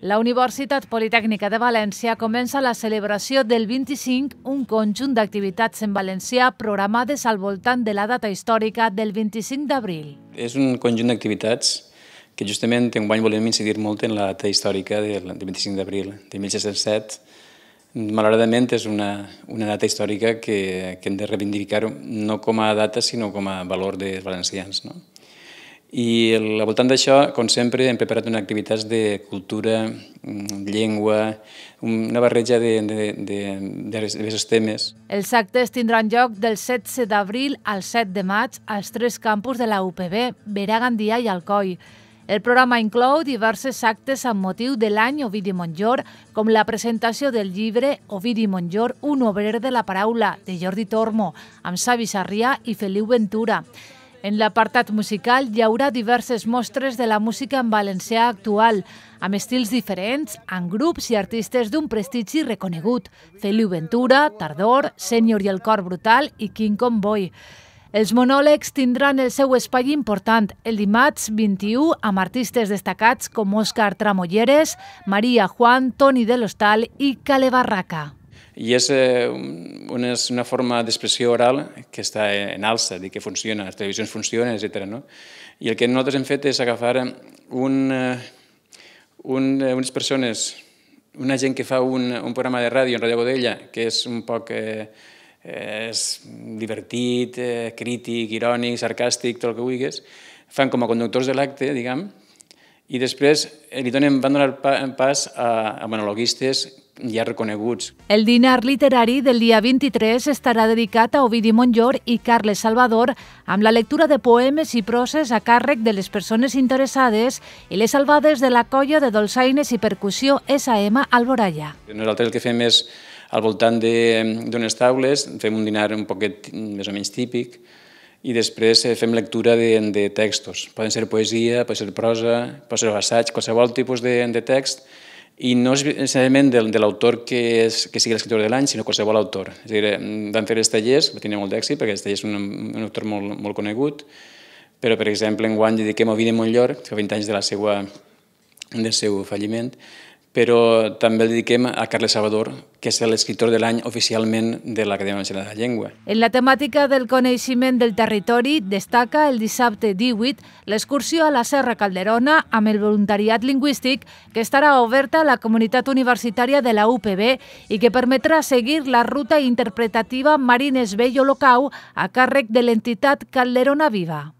La Universitat Politècnica de València comença la celebració del 25, un conjunt d'activitats en valencià programades al voltant de la data històrica del 25 d'abril. És un conjunt d'activitats que justament en guany volem incidir molt en la data històrica del 25 d'abril de 1607. Malauradament és una, una data històrica que, que hem de reivindicar no com a data sinó com a valor dels valencians. No? I al voltant d'això, com sempre, hem preparat unes activitats de cultura, mm, llengua, una barreja de, de, de, de diversos temes. Els actes tindran lloc del 16 d'abril al 7 de maig als tres campus de la UPB, Berà, i Alcoi. El programa inclou diverses actes amb motiu de l'any Ovidi Montllor, com la presentació del llibre Ovidi Montllor, un obrer de la paraula, de Jordi Tormo, amb Xavi Sarrià i Feliu Ventura. En l'apartat musical hi haurà diverses mostres de la música en valencià actual, amb estils diferents, amb grups i artistes d'un prestigi reconegut, Feliu Ventura, Tardor, Senyor i el Cor Brutal i King Convoy. Els monòlegs tindran el seu espai important el dimarts 21 amb artistes destacats com Òscar Tramolleres, Maria Juan, Toni de l'Hostal i Cale Barraca. I és eh, una, una forma d'expressió oral que està en alça, dir que funciona, les televisions funcionen, etc. No? I el que nosaltres hem fet és agafar un, eh, un, eh, unes persones, una gent que fa un, un programa de ràdio en Ràdio Godella, que és un poc... Eh, és divertit, eh, crític, irònic, sarcàstic, tot el que vulguis, fan com a conductors de l'acte, diguem, i després li donen, van donar pas a, a monologuistes ja reconeguts. El dinar literari del dia 23 estarà dedicat a Ovidi Montllor i Carles Salvador amb la lectura de poemes i proses a càrrec de les persones interessades i les salvades de la colla de dolçaines i percussió SM Alboraya. Nosaltres el que fem és, al voltant d'unes taules, fem un dinar un poquet més o menys típic, i després eh, fem lectura de, de textos. Poden ser poesia, pot ser prosa, pot ser assaig, qualsevol tipus de, de text, i no és necessàriament de, de l'autor que, és, que sigui l'escriptor de l'any, sinó qualsevol autor. És a dir, eh, vam fer els tallers, va tenir molt d'èxit, perquè el és un, un autor molt, molt conegut, però, per exemple, en guany dediquem a Ovidi Montllor, que fa 20 anys de la seva, del seu falliment, però també el dediquem a Carles Salvador, que és l'escriptor de l'any oficialment de l'Acadèmia Nacional de la Llengua. En la temàtica del coneixement del territori destaca el dissabte 18 l'excursió a la Serra Calderona amb el voluntariat lingüístic que estarà oberta a la comunitat universitària de la UPB i que permetrà seguir la ruta interpretativa Marines Bello Locau a càrrec de l'entitat Calderona Viva.